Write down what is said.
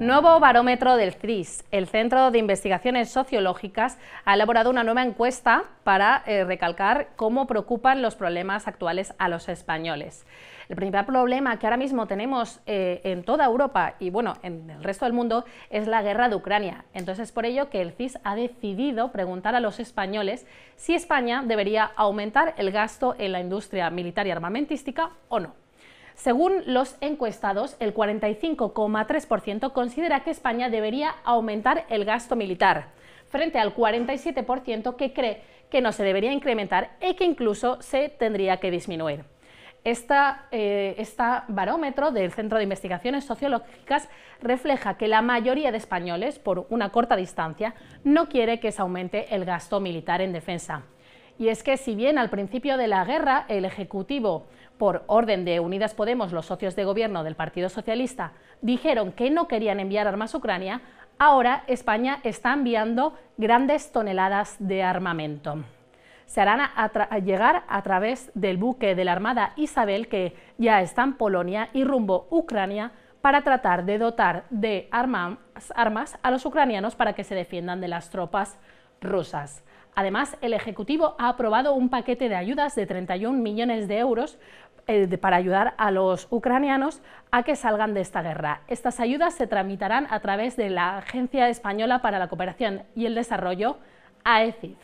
Nuevo barómetro del CIS, El Centro de Investigaciones Sociológicas ha elaborado una nueva encuesta para eh, recalcar cómo preocupan los problemas actuales a los españoles. El principal problema que ahora mismo tenemos eh, en toda Europa y bueno, en el resto del mundo es la guerra de Ucrania. Entonces es por ello que el CIS ha decidido preguntar a los españoles si España debería aumentar el gasto en la industria militar y armamentística o no. Según los encuestados, el 45,3% considera que España debería aumentar el gasto militar, frente al 47% que cree que no se debería incrementar y que incluso se tendría que disminuir. este barómetro del Centro de Investigaciones Sociológicas refleja que la mayoría de españoles, por una corta distancia, no quiere que se aumente el gasto militar en defensa y es que si bien al principio de la guerra el Ejecutivo, por orden de Unidas Podemos, los socios de gobierno del Partido Socialista, dijeron que no querían enviar armas a Ucrania, ahora España está enviando grandes toneladas de armamento. Se harán llegar a través del buque de la Armada Isabel, que ya está en Polonia y rumbo Ucrania, para tratar de dotar de armas a los ucranianos para que se defiendan de las tropas Además, el Ejecutivo ha aprobado un paquete de ayudas de 31 millones de euros eh, para ayudar a los ucranianos a que salgan de esta guerra. Estas ayudas se tramitarán a través de la Agencia Española para la Cooperación y el Desarrollo, AECID.